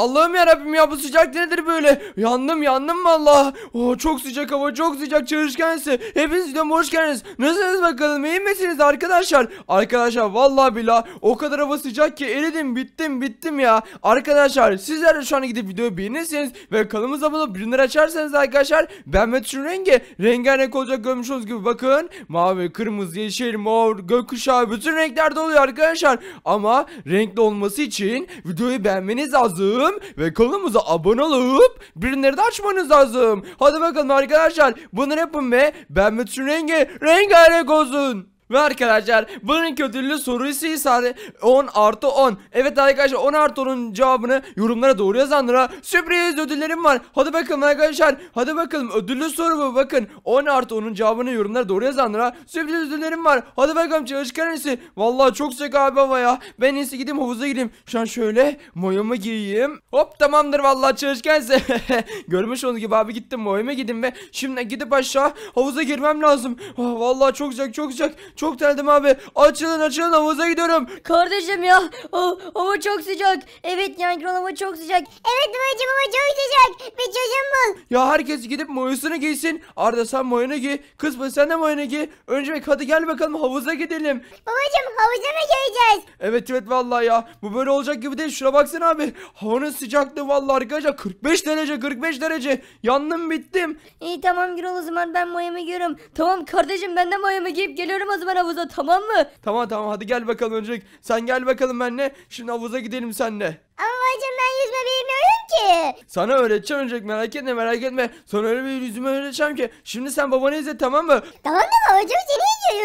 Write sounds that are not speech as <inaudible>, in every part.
Allah'ım yarabbim ya bu sıcak nedir böyle? Yandım yandım valla. Oo, oh, çok sıcak hava çok sıcak çalışkansı. Hepiniz videomu hoş geldiniz. Nasılsınız bakalım iyi misiniz arkadaşlar? Arkadaşlar valla bila o kadar hava sıcak ki eridim bittim bittim ya. Arkadaşlar sizler de şu an gidip videoyu beğenirseniz ve kanalımıza abone bilinir açarsanız arkadaşlar ben Metin rengi rengarenk olacak görmüş olduğunuz gibi bakın. Mavi, kırmızı, yeşil, mor, gökkuşağı bütün renklerde oluyor arkadaşlar. Ama renkli olması için videoyu beğenmeniz lazım lazım ve kanalımıza abone olup birileri de açmanız lazım. Hadi bakalım arkadaşlar bunları yapın ve ben bütün rengi rengarenk olsun. Ve arkadaşlar bunun ödüllü sorusu ise 10 artı 10. Evet arkadaşlar 10 artı 10'un cevabını yorumlara doğru yazanlara sürpriz ödüllerim var. Hadi bakalım arkadaşlar hadi bakalım ödüllü soru bu bakın 10 artı 10'un cevabını yorumlara doğru yazanlara sürpriz ödüllerim var. Hadi bakalım çalışkan iyisi. Vallahi çok sık abi hava ya. Ben iyisi gideyim havuza gireyim. Şu an şöyle moyamı giyeyim. Hop tamamdır vallahi çalışkan ise. <laughs> Görmüş olduğunuz gibi abi gittim moyama gideyim ve şimdi gidip aşağı havuza girmem lazım. Oh, vallahi çok sıcak çok sıcak. Çok terledim abi. Açılın açılın havuza gidiyorum. Kardeşim ya o, hava çok sıcak. Evet yani Yankron hava çok sıcak. Evet babacım hava çok sıcak. Bir çözüm bul. Ya herkes gidip moyosunu giysin. Arda sen moyonu giy. Kız bak sen de moyonu giy. Önce bir hadi gel bakalım havuza gidelim. Babacım havuza mı gireceğiz? Evet evet vallahi ya. Bu böyle olacak gibi değil. Şuna baksana abi. Havanın sıcaklığı vallahi arkadaşlar 45 derece 45 derece. Yandım bittim. İyi tamam Gürol o zaman ben mayamı giyiyorum. Tamam kardeşim ben de mayamı giyip geliyorum o zaman ben havuza tamam mı? Tamam tamam hadi gel bakalım Örümcek. Sen gel bakalım benle. Şimdi havuza gidelim senle. Ama bacım ben yüzme bilmiyorum ki. Sana öğreteceğim Örümcek merak etme merak etme. Sana öyle bir yüzme öğreteceğim ki. Şimdi sen babanı izle tamam mı? Tamam ama hocam seni izliyorum.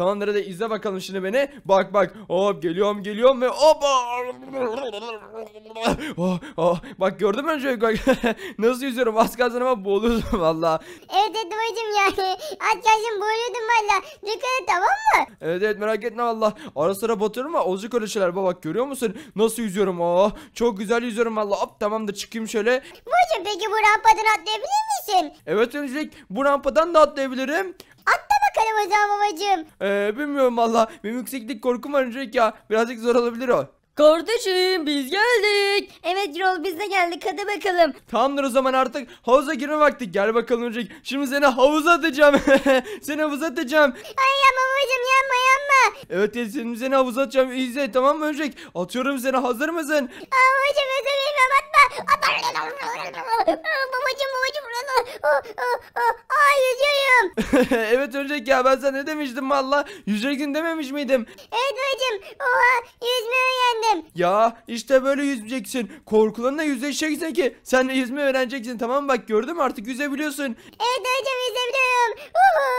Tamamdır da izle bakalım şimdi beni. Bak bak. Hop geliyorum geliyorum ve hop. <laughs> Oh, oh. Bak gördün mü önce <laughs> Nasıl yüzüyorum? Az kalsın ama boğuluyordum <laughs> valla. Evet evet babacım yani. Az kalsın boğuluyordum valla. Dikkat et tamam mı? Evet evet merak etme valla. Ara sıra batıyorum ama azıcık öyle şeyler. Bak görüyor musun? Nasıl yüzüyorum? Oh, çok güzel yüzüyorum valla. Hop tamamdır çıkayım şöyle. Babacım peki bu rampadan atlayabilir misin? Evet öncelik bu rampadan da atlayabilirim yapacağım babacığım? Ee, bilmiyorum valla. Benim yükseklik korkum var Öncelik ya. Birazcık zor olabilir o. Kardeşim biz geldik. Evet Yol biz de geldik hadi bakalım. Tamamdır o zaman artık havuza girme vakti. Gel bakalım önce. Şimdi seni havuza atacağım. <laughs> seni havuza atacağım. Ay yapma babacım yapma yapma. Evet ya, seni, seni havuza atacağım. İzle tamam mı önce? Atıyorum seni hazır mısın? Aa, babacım özür dilerim atma. Atma. babacım babacım. Oh, oh, oh. Ay yüzüyorum. <laughs> evet Örümcek ya ben sana ne demiştim valla? Yüzeceksin dememiş miydim? Evet babacım. Oha yüzme öğrendim. Babacım. Ya işte böyle yüzeceksin. Korkularınla yüzleşeceksin ki sen de yüzme öğreneceksin tamam mı? Bak gördün mü artık yüzebiliyorsun. Evet hocam yüzebiliyorum. Uhu.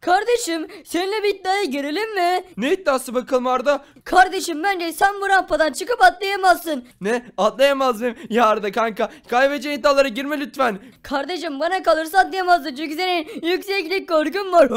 Kardeşim seninle bir iddiaya girelim mi? Ne iddiası bakalım Arda? Kardeşim bence sen bu rampadan çıkıp atlayamazsın. Ne? Atlayamaz mıyım? Ya Arda kanka kaybedeceğin iddialara girme lütfen. Kardeşim bana kalırsa atlayamazsın çünkü senin yükseklik korkun var.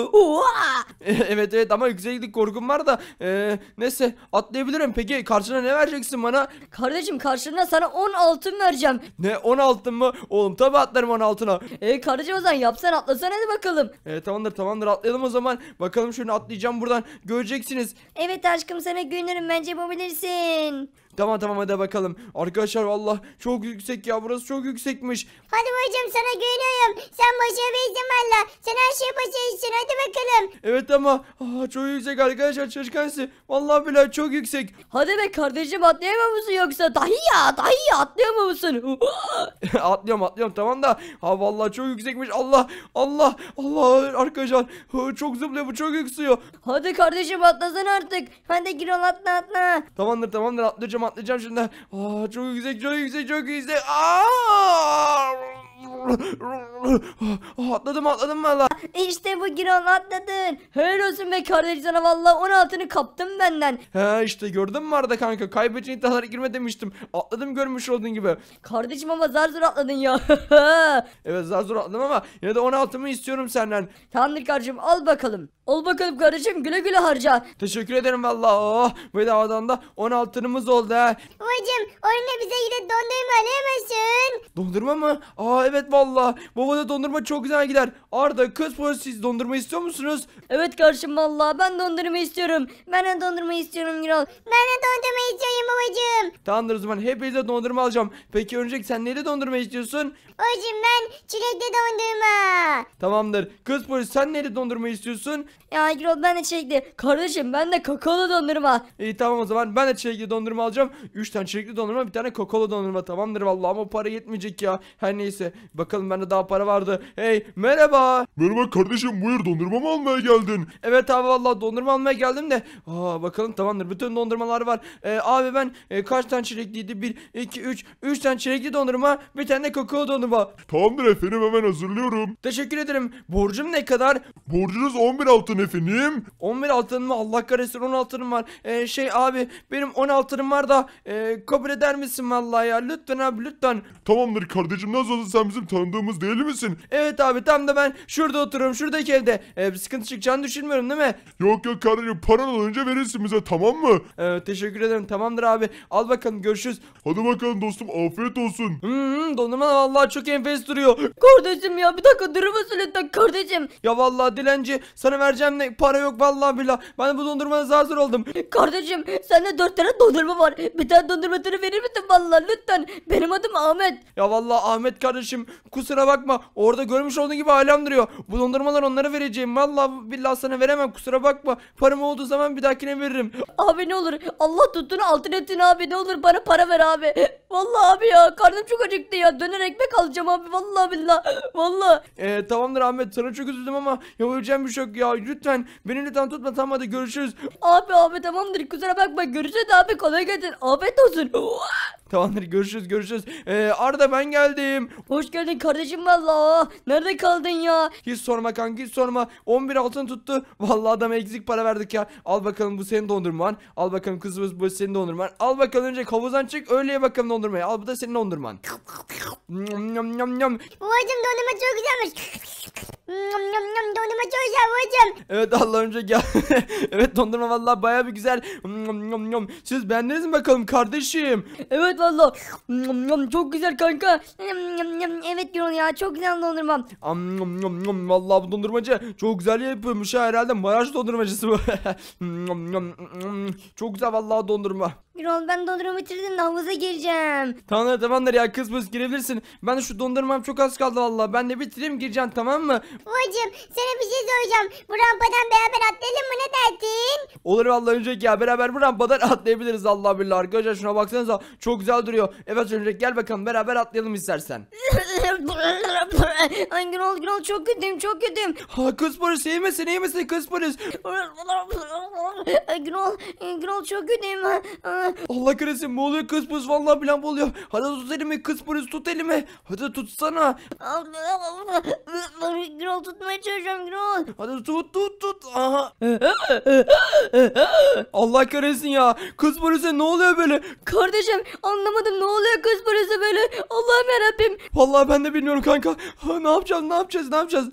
<laughs> evet evet ama yükseklik korkun var da ee, neyse atlayabilirim. Peki karşına karşılığında ne vereceksin bana? Kardeşim karşılığında sana 10 altın vereceğim. Ne 10 altın mı? Oğlum tabii atlarım 10 altına. E kardeşim o zaman yapsan atlasan hadi bakalım. E tamamdır tamamdır atlayalım o zaman. Bakalım şunu atlayacağım buradan. Göreceksiniz. Evet aşkım sana güvenirim bence yapabilirsin. Tamam tamam hadi bakalım. Arkadaşlar valla çok yüksek ya burası çok yüksekmiş. Hadi bacım sana güveniyorum. Sen başarabilirsin valla. Sen her şeyi başarırsın hadi bakalım. Evet ama aa, çok yüksek arkadaşlar çalışkansı. Vallahi bile çok yüksek. Hadi be kardeşim atlayamıyor musun yoksa? Dahi ya dahi ya atlayamıyor musun? <laughs> atlıyorum atlıyorum tamam da. Ha valla çok yüksekmiş. Allah Allah Allah arkadaşlar. çok zıplıyor bu çok yükseliyor. Hadi kardeşim atlasana artık. Hadi Girol atla atla. Tamamdır tamamdır atlayacağım atlayacağım şimdi. Aa, çok yüksek çok yüksek çok yüksek. Aa! Ah, atladım atladım valla. İşte bu Giron atladın. Helal olsun be kardeş sana valla 16'ını kaptım benden. He işte gördün mü arada kanka kaybedeceğin iddialara girme demiştim. Atladım görmüş olduğun gibi. Kardeşim ama zar zor atladın ya. <laughs> evet zar zor atladım ama yine de 16'mı istiyorum senden. Tamamdır kardeşim al bakalım. Al bakalım kardeşim güle güle harca. Teşekkür ederim valla. Oh, bedavadan da 16'ımız oldu ha. Babacım oyunda bize yine dondurma alamazsın. Dondurma mı? Aa evet Evet valla. Babada dondurma çok güzel gider. Arda kız polis siz dondurma istiyor musunuz? Evet karşım valla ben dondurma istiyorum. Ben de dondurma istiyorum Gürol. Ben de dondurma istiyorum babacığım. Tamamdır o zaman hepinize dondurma alacağım. Peki örümcek sen neyle dondurma istiyorsun? Babacığım ben çilekli dondurma. Tamamdır. Kız polis sen neyle dondurma istiyorsun? Ya Gürol ben de çilekli. Kardeşim ben de kakaolu dondurma. İyi tamam o zaman ben de çilekli dondurma alacağım. 3 tane çilekli dondurma bir tane kakaolu dondurma tamamdır valla ama para yetmeyecek ya. Her neyse Bakalım bende daha para vardı. Hey merhaba. Merhaba kardeşim buyur dondurma mı almaya geldin? Evet abi vallahi dondurma almaya geldim de. Aa, bakalım tamamdır bütün dondurmalar var. Ee, abi ben e, kaç tane çilekliydi? 1, 2, 3. 3 tane çilekli dondurma bir tane de kakaolu dondurma. Tamamdır efendim hemen hazırlıyorum. Teşekkür ederim. Borcum ne kadar? Borcunuz 11 altın efendim. 11 altın mı? Allah kahretsin 10 altınım var. Ee, şey abi benim 10 altınım var da e, kabul eder misin vallahi ya? Lütfen abi lütfen. Tamamdır kardeşim nasıl olsa sen bizim tanıdığımız değil misin? Evet abi tam da ben şurada oturuyorum şuradaki evde. Ee, bir sıkıntı çıkacağını düşünmüyorum değil mi? Yok yok kardeşim paran olunca verirsin bize tamam mı? Ee, teşekkür ederim tamamdır abi. Al bakalım görüşürüz. Hadi bakalım dostum afiyet olsun. Hı dondurma vallahi çok enfes duruyor. Kardeşim ya bir dakika durma musun lütfen kardeşim? Ya vallahi dilenci sana vereceğim ne para yok vallahi billah. Ben bu dondurmaya zar oldum. Kardeşim sende dört tane dondurma var. Bir tane dondurma türü verir misin vallahi lütfen? Benim adım Ahmet. Ya vallahi Ahmet kardeşim Kusura bakma. Orada görmüş olduğun gibi alem duruyor. Bu dondurmalar onlara vereceğim. Vallahi billahi sana veremem. Kusura bakma. Param olduğu zaman bir dahakine veririm. Abi ne olur. Allah tuttuğunu altın ettin abi. Ne olur bana para ver abi. Vallahi abi ya. Karnım çok acıktı ya. Döner ekmek alacağım abi. Vallahi billahi. Vallahi. Ee, tamamdır Ahmet. Sana çok üzüldüm ama yapabileceğim bir şey yok ya. Lütfen beni lütfen tutma. Tamam hadi görüşürüz. Abi abi tamamdır. Kusura bakma. Görüşürüz abi. Kolay gelsin. Afiyet olsun. Tamamdır görüşürüz görüşürüz. Ee, Arda ben geldim. Hoş geldin geldin kardeşim vallahi Nerede kaldın ya? Hiç sorma kanka hiç sorma. 11 altın tuttu. Vallahi adam eksik para verdik ya. Al bakalım bu senin dondurman. Al bakalım kızımız bu senin dondurman. Al bakalım önce havuzdan çık Öyleye bakalım dondurmayı. Al bu da senin dondurman. Nyam nyam nyam Babacım dondurma çok güzelmiş. Nom nom nom dondurma çok güzel babacım. Evet Allah önce gel. <laughs> evet dondurma valla baya bir güzel. Nom nom nom. Siz beğendiniz mi bakalım kardeşim? Evet valla. Nom nom çok güzel kanka. Nom nom nom evet Gürol ya çok güzel dondurma. Am, nom, nom, nom. Vallahi bu dondurmacı çok güzel yapıyormuş ha herhalde Maraş dondurmacısı bu. <laughs> Nom, nom, nom. çok güzel vallahi dondurma. Gürol ben dondurma bitirdim havuza gireceğim. Tamamdır tamamdır ya kız kız girebilirsin. Ben de şu dondurmam çok az kaldı vallahi. Ben de bitireyim gireceğim tamam mı? Babacım sana bir şey soracağım. Bu rampadan beraber atlayalım mı ne dersin? Olur vallahi önceki ya beraber bu rampadan <laughs> atlayabiliriz Allah billahi arkadaşlar şuna baksanıza çok güzel duruyor. Evet önceki gel bakalım beraber atlayalım istersen. <laughs> Ay Gürol Gürol çok kötüyüm çok kötüyüm. Ha kız polis iyi misin kız polis? Ay Gürol Gürol çok kötüyüm. Allah kahretsin ne oluyor kız polis vallahi plan buluyor. Hadi tut elimi kız polis tut elimi. Hadi tutsana. Gürol tutmaya çalışıyorum Gürol. Hadi tut tut tut. Aha. Allah kahretsin ya. Kız polise ne oluyor böyle? Kardeşim anlamadım ne oluyor kız polise böyle. Allah'ım yarabbim. Vallahi ben de da bilmiyorum kanka. Ha, ne yapacağız ne yapacağız ne yapacağız?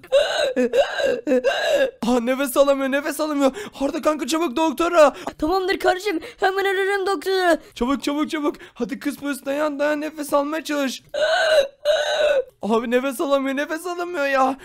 ha, nefes alamıyor nefes alamıyor. Arda kanka çabuk doktora. Tamamdır kardeşim hemen ararım doktoru. Çabuk çabuk çabuk. Hadi kız polis dayan dayan nefes almaya çalış. Abi nefes alamıyor nefes alamıyor ya.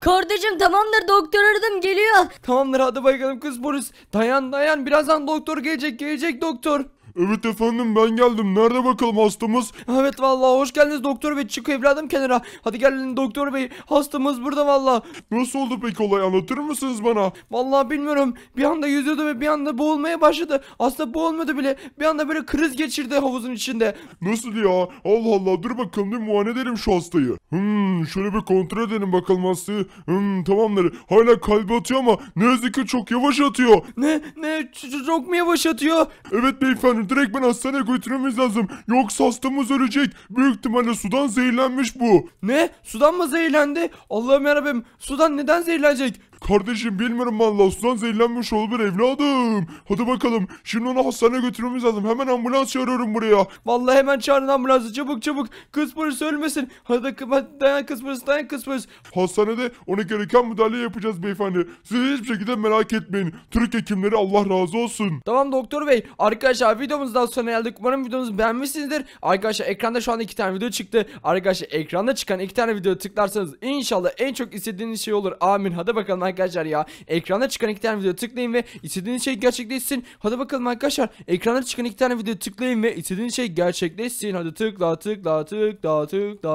Kardeşim tamamdır doktor aradım geliyor. Tamamdır hadi bakalım kız polis. Dayan dayan birazdan doktor gelecek gelecek doktor. Evet efendim ben geldim. Nerede bakalım hastamız? Evet vallahi hoş geldiniz doktor bey. Çık evladım kenara. Hadi gelin doktor bey. Hastamız burada vallahi. Nasıl oldu peki olay anlatır mısınız bana? Vallahi bilmiyorum. Bir anda yüzüyordu ve bir anda boğulmaya başladı. Aslında boğulmadı bile. Bir anda böyle kriz geçirdi havuzun içinde. Nasıl ya? Allah Allah dur bakalım bir muayene edelim şu hastayı. Hmm şöyle bir kontrol edelim bakalım hastayı. Hmm tamamdır. Hala kalbi atıyor ama ne yazık ki çok yavaş atıyor. Ne? Ne? Çok mu yavaş atıyor? Evet beyefendi Hemen direkt ben hastaneye götürmemiz lazım. Yoksa hastamız ölecek. Büyük ihtimalle sudan zehirlenmiş bu. Ne? Sudan mı zehirlendi? Allah'ım yarabbim. Sudan neden zehirlenecek? Kardeşim bilmiyorum ben lastan zehirlenmiş olabilir evladım. Hadi bakalım şimdi onu hastaneye götürmemiz lazım. Hemen ambulans çağırıyorum buraya. Vallahi hemen çağırın ambulansı çabuk çabuk. Kız polisi ölmesin. Hadi dayan kız polisi dayan kız polisi. Hastanede ona gereken müdahale yapacağız beyefendi. Siz hiçbir şekilde merak etmeyin. Türk hekimleri Allah razı olsun. Tamam doktor bey. Arkadaşlar videomuzdan sonra geldik. Umarım videomuzu beğenmişsinizdir. Arkadaşlar ekranda şu an iki tane video çıktı. Arkadaşlar ekranda çıkan iki tane video tıklarsanız inşallah en çok istediğiniz şey olur. Amin. Hadi bakalım arkadaşlar ya. Ekranda çıkan iki tane video tıklayın ve istediğiniz şey gerçekleşsin. Hadi bakalım arkadaşlar. Ekranda çıkan iki tane video tıklayın ve istediğiniz şey gerçekleşsin. Hadi tıkla tıkla tıkla tıkla.